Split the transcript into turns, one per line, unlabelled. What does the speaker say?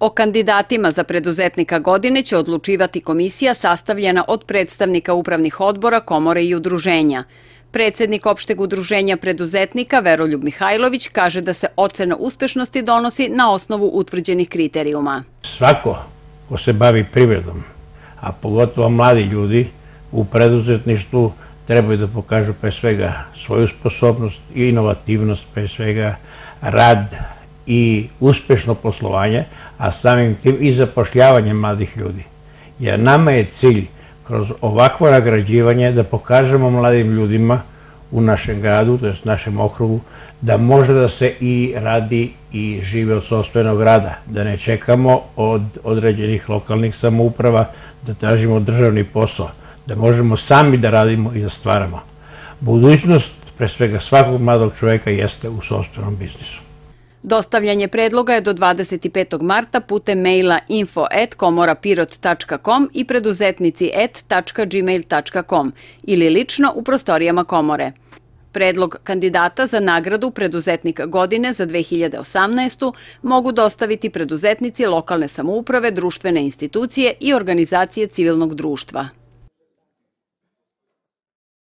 O kandidatima za preduzetnika godine će odlučivati komisija sastavljena od predstavnika upravnih odbora, komore i udruženja. Predsednik opšteg udruženja preduzetnika Veroljub Mihajlović kaže da se ocena uspešnosti donosi na osnovu utvrđenih kriterijuma.
Svako ko se bavi privredom, a pogotovo mladi ljudi u preduzetništvu trebaju da pokažu pre svega svoju sposobnost i inovativnost, pre svega rad, i uspešno poslovanje, a samim tim i zapošljavanje mladih ljudi. Jer nama je cilj kroz ovakvo nagrađivanje da pokažemo mladim ljudima u našem gradu, to je našem okrugu, da može da se i radi i žive od sobstvenog rada, da ne čekamo od određenih lokalnih samouprava da tražimo državni posao, da možemo sami da radimo i da stvaramo. Budućnost, pre svega svakog mladog čoveka, jeste u sobstvenom biznisu.
Dostavljanje predloga je do 25. marta putem maila info.komorapirot.com i preduzetnici.gmail.com ili lično u prostorijama komore. Predlog kandidata za nagradu preduzetnika godine za 2018. mogu dostaviti preduzetnici lokalne samouprave, društvene institucije i organizacije civilnog društva.